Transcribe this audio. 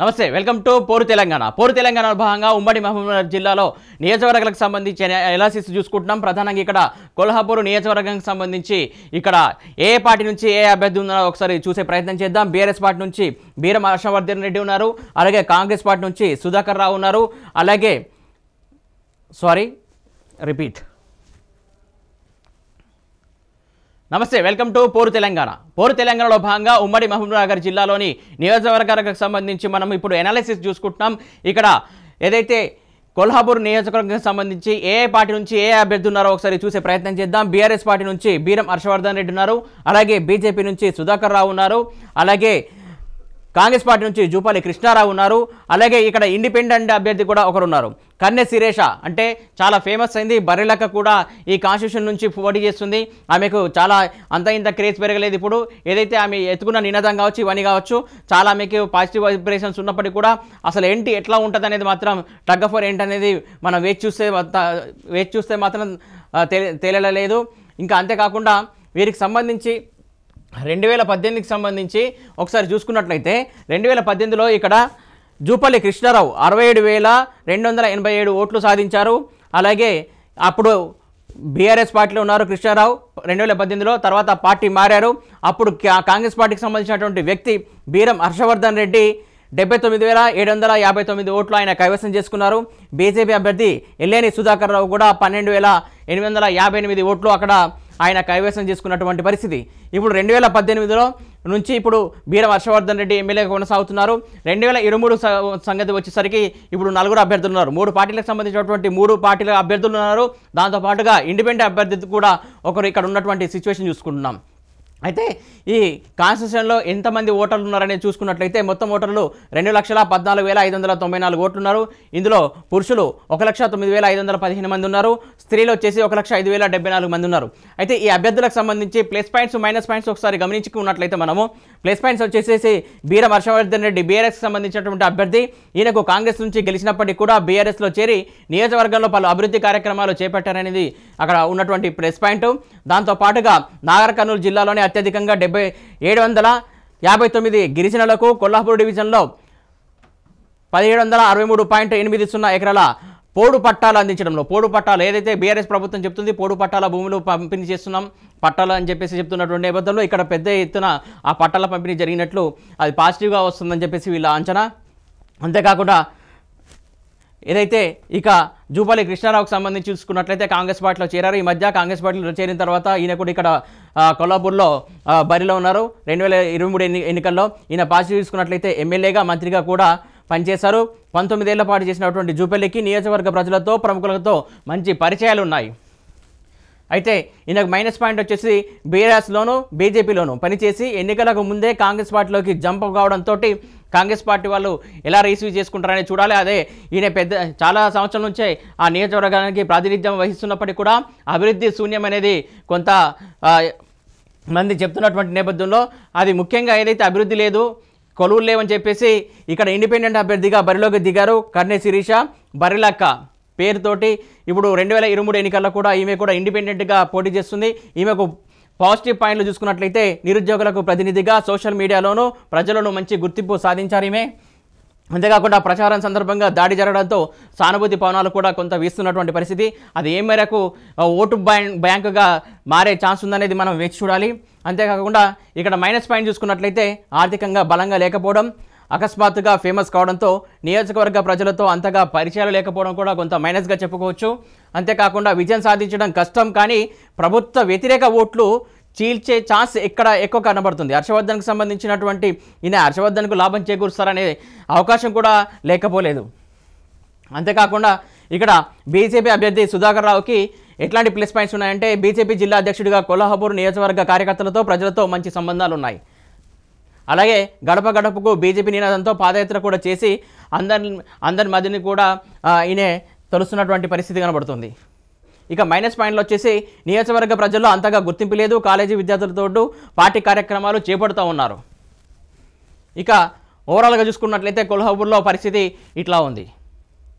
నమస్తే welcome to Poru Telangana పోరు తెలంగాణ భాగంగా ఉమ్మడి మహబూబ్నగర్ జిల్లాలో నియోజకవర్గాలకు సంబంధించి ఎలాసిస్ చూసుకుంటున్నాం ప్రధానంగా ఇక్కడ కొల్హాపూర్ నియోజకవర్గానికి సంబంధించి ఇక్కడ ఏ పార్టీ నుంచి ఏ అభ్యర్థి ఉన్నారో ఒకసారి చూసే ప్రయత్నం చేద్దాం బీఆర్ఎస్ పార్టీ నుంచి బీరం హర్షవర్ధన్ రెడ్డి ఉన్నారు అలాగే కాంగ్రెస్ పార్టీ నుంచి సుధాకర్ రావు ఉన్నారు అలాగే సారీ రిపీట్ నమస్తే వెల్కమ్ టు పోరు తెలంగాణ పోరు తెలంగాణలో భాగంగా ఉమ్మడి మహబూబ్నగర్ జిల్లాలోని నియోజకవర్గాలకు సంబంధించి మనం ఇప్పుడు ఎనాలిసిస్ చూసుకుంటున్నాం ఇక్కడ ఏదైతే కొల్హాపూర్ నియోజకవర్గానికి సంబంధించి ఏ పార్టీ నుంచి ఏ అభ్యర్థి ఉన్నారో ఒకసారి చూసే ప్రయత్నం చేద్దాం బీఆర్ఎస్ పార్టీ నుంచి బీరం హర్షవర్ధన్ రెడ్డి ఉన్నారు అలాగే బీజేపీ నుంచి సుధాకర్ రావు ఉన్నారు అలాగే కాంగ్రెస్ పార్టీ నుంచి జూపాలి కృష్ణారావు ఉన్నారు అలాగే ఇక్కడ ఇండిపెండెంట్ అభ్యర్థి కూడా ఒకరున్నారు కన్నె శిరేష అంటే చాలా ఫేమస్ అయింది బర్రెలక్క కూడా ఈ కాన్స్టిట్యూషన్ నుంచి పోటీ చేస్తుంది ఆమెకు చాలా అంత ఇంత క్రేజ్ పెరగలేదు ఇప్పుడు ఏదైతే ఆమె ఎత్తుకున్న నినాదం కావచ్చు ఇవన్నీ కావచ్చు చాలా ఆమెకి పాజిటివ్ వైబ్రేషన్స్ ఉన్నప్పటికీ కూడా అసలు ఏంటి ఎట్లా ఉంటుంది అనేది మాత్రం టగ్ ఫర్ ఏంటి అనేది మనం వేచి చూస్తే వేచి చూస్తే మాత్రం తెలియలేదు ఇంకా అంతేకాకుండా వీరికి సంబంధించి రెండు వేల పద్దెనిమిదికి సంబంధించి ఒకసారి చూసుకున్నట్లయితే రెండు వేల పద్దెనిమిదిలో ఇక్కడ జూపల్లి కృష్ణారావు అరవై ఏడు వేల రెండు వందల ఎనభై ఏడు ఓట్లు సాధించారు అలాగే అప్పుడు బీఆర్ఎస్ పార్టీలో ఉన్నారు కృష్ణారావు రెండు వేల పద్దెనిమిదిలో తర్వాత పార్టీ మారారు అప్పుడు కాంగ్రెస్ పార్టీకి సంబంధించినటువంటి వ్యక్తి బీరం హర్షవర్ధన్ రెడ్డి డెబ్బై తొమ్మిది వేల ఏడు వందల యాభై తొమ్మిది ఓట్లు ఆయన కైవసం చేసుకున్నారు బీజేపీ అభ్యర్థి ఎల్లేని సుధాకర్ రావు కూడా పన్నెండు వేల ఎనిమిది వందల యాభై ఎనిమిది ఓట్లు అక్కడ ఆయన కైవసం చేసుకున్నటువంటి పరిస్థితి ఇప్పుడు రెండు వేల పద్దెనిమిదిలో నుంచి ఇప్పుడు బీర హర్షవర్ధన్ రెడ్డి ఎమ్మెల్యేగా కొనసాగుతున్నారు రెండు వేల ఇరవై మూడు సంగతి వచ్చేసరికి ఇప్పుడు నలుగురు అభ్యర్థులు ఉన్నారు మూడు పార్టీలకు సంబంధించినటువంటి మూడు పార్టీల అభ్యర్థులు ఉన్నారు దాంతోపాటుగా ఇండిపెండెంట్ అభ్యర్థి కూడా ఒకరు ఇక్కడ ఉన్నటువంటి సిచ్యువేషన్ చూసుకుంటున్నాం అయితే ఈ కాన్స్టిట్యూషన్లో ఎంతమంది ఓటర్లు ఉన్నారనే చూసుకున్నట్లయితే మొత్తం ఓటర్లు రెండు లక్షల పద్నాలుగు వేల ఐదు వందల తొంభై నాలుగు ఓట్లు ఉన్నారు ఇందులో పురుషులు ఒక లక్ష తొమ్మిది వేల ఐదు వందల పదిహేను మంది ఉన్నారు స్త్రీలు వచ్చేసి ఒక లక్ష ఐదు వేల డెబ్బై నాలుగు మంది ఉన్నారు అయితే ఈ అభ్యర్థులకు సంబంధించి ప్లస్ పాయింట్స్ మైనస్ పాయింట్స్ ఒకసారి గమనించుకున్నట్లయితే మనము ప్లస్ పాయింట్స్ వచ్చేసేసి బీరం హర్షవర్ధన్ రెడ్డి బీఆర్ఎస్కి సంబంధించినటువంటి అభ్యర్థి ఈయనకు కాంగ్రెస్ నుంచి గెలిచినప్పటికీ కూడా బీఆర్ఎస్లో చేరి నియోజకవర్గంలో పలు అభివృద్ధి కార్యక్రమాలు చేపట్టారనేది అక్కడ ఉన్నటువంటి ప్రెస్ పాయింట్ దాంతోపాటుగా నాగర్ కర్నూలు జిల్లాలోనే అత్యధికంగా డెబ్బై ఏడు వందల యాభై తొమ్మిది గిరిజనులకు కొల్లాపూర్ డివిజన్లో పదిహేడు వందల అరవై మూడు పాయింట్ ఎనిమిది సున్నా ఎకరాల పోడు పట్టాలు అందించడంలో పోడు పట్టాలు ఏదైతే బీఆర్ఎస్ ప్రభుత్వం చెప్తుంది పోడు పట్టాల భూములు పంపిణీ చేస్తున్నాం పట్టాలు అని చెప్పేసి చెప్తున్నటువంటి నేపథ్యంలో ఇక్కడ పెద్ద ఎత్తున ఆ పట్టాల పంపిణీ జరిగినట్లు అది పాజిటివ్గా వస్తుందని చెప్పేసి వీళ్ళ అంచనా అంతేకాకుండా ఏదైతే ఇక జూపల్లి కృష్ణారావుకు సంబంధించి చూసుకున్నట్లయితే కాంగ్రెస్ పార్టీలో చేరారు ఈ మధ్య కాంగ్రెస్ పార్టీలో చేరిన తర్వాత ఈయన కూడా ఇక్కడ కొల్లాపూర్లో బరిలో ఉన్నారు రెండు వేల ఇరవై మూడు ఎన్నికల్లో ఈయన పాజిటివ్ తీసుకున్నట్లయితే ఎమ్మెల్యేగా మంత్రిగా కూడా పనిచేశారు పంతొమ్మిదేళ్ల పాటు చేసినటువంటి జూపల్లికి నియోజకవర్గ ప్రజలతో ప్రముఖులతో మంచి పరిచయాలు ఉన్నాయి అయితే ఈయనకు మైనస్ పాయింట్ వచ్చేసి బీఆర్ఎస్లోను బీజేపీలోను పనిచేసి ఎన్నికలకు ముందే కాంగ్రెస్ పార్టీలోకి జంప్ కావడంతో కాంగ్రెస్ పార్టీ వాళ్ళు ఎలా రిసీవ్ చేసుకుంటారని చూడాలి అదే ఈయన పెద్ద చాలా సంవత్సరాల నుంచే ఆ నియోజకవర్గానికి ప్రాతినిధ్యం వహిస్తున్నప్పటికీ కూడా అభివృద్ధి శూన్యం అనేది కొంత మంది చెప్తున్నటువంటి నేపథ్యంలో అది ముఖ్యంగా ఏదైతే అభివృద్ధి లేదు కొలువులు లేవని చెప్పేసి ఇక్కడ ఇండిపెండెంట్ అభ్యర్థిగా బరిలోకి దిగారు కర్ణే శిరీష బరిలక్క పేరుతోటి ఇప్పుడు రెండు వేల ఇరవై మూడు ఎన్నికల్లో కూడా ఈమె కూడా ఇండిపెండెంట్గా పోటీ చేస్తుంది ఈమెకు పాజిటివ్ పాయింట్లు చూసుకున్నట్లయితే నిరుద్యోగులకు ప్రతినిధిగా సోషల్ మీడియాలోనూ ప్రజలను మంచి గుర్తింపు సాధించారు ఈమె అంతేకాకుండా ప్రచారం సందర్భంగా దాడి జరగడంతో సానుభూతి పవనాలు కూడా కొంత వీస్తున్నటువంటి పరిస్థితి అది ఏ మేరకు ఓటు బ్యాంకుగా మారే ఛాన్స్ ఉందనేది మనం వేచి చూడాలి అంతేకాకుండా ఇక్కడ మైనస్ పాయింట్ చూసుకున్నట్లయితే ఆర్థికంగా బలంగా లేకపోవడం అకస్మాత్తుగా ఫేమస్ కావడంతో నియోజకవర్గ ప్రజలతో అంతగా పరిచయాలు లేకపోవడం కూడా కొంత మైనస్గా చెప్పుకోవచ్చు అంతేకాకుండా విజయం సాధించడం కష్టం కానీ ప్రభుత్వ వ్యతిరేక ఓట్లు చీల్చే ఛాన్స్ ఎక్కడ ఎక్కువ కనబడుతుంది హర్షవర్ధన్కు సంబంధించినటువంటి ఈయన హర్షవర్ధన్కు లాభం చేకూరుస్తారనే అవకాశం కూడా లేకపోలేదు అంతేకాకుండా ఇక్కడ బీజేపీ అభ్యర్థి సుధాకర్ రావుకి ఎట్లాంటి ప్లస్ పాయింట్స్ ఉన్నాయంటే బీజేపీ జిల్లా అధ్యక్షుడిగా కొల్హాపూర్ నియోజకవర్గ కార్యకర్తలతో ప్రజలతో మంచి సంబంధాలు ఉన్నాయి అలాగే గడప గడపకు బీజేపీ నినాదంతో పాదయాత్ర కూడా చేసి అందరి అందరి మధ్యని కూడా ఈయనే తలుస్తున్నటువంటి పరిస్థితి కనబడుతుంది ఇక మైనస్ పాయింట్లు వచ్చేసి నియోజకవర్గ ప్రజల్లో అంతగా గుర్తింపు లేదు కాలేజీ విద్యార్థులతో పార్టీ కార్యక్రమాలు చేపడుతూ ఉన్నారు ఇక ఓవరాల్గా చూసుకున్నట్లయితే కొల్హాపూర్లో పరిస్థితి ఇట్లా ఉంది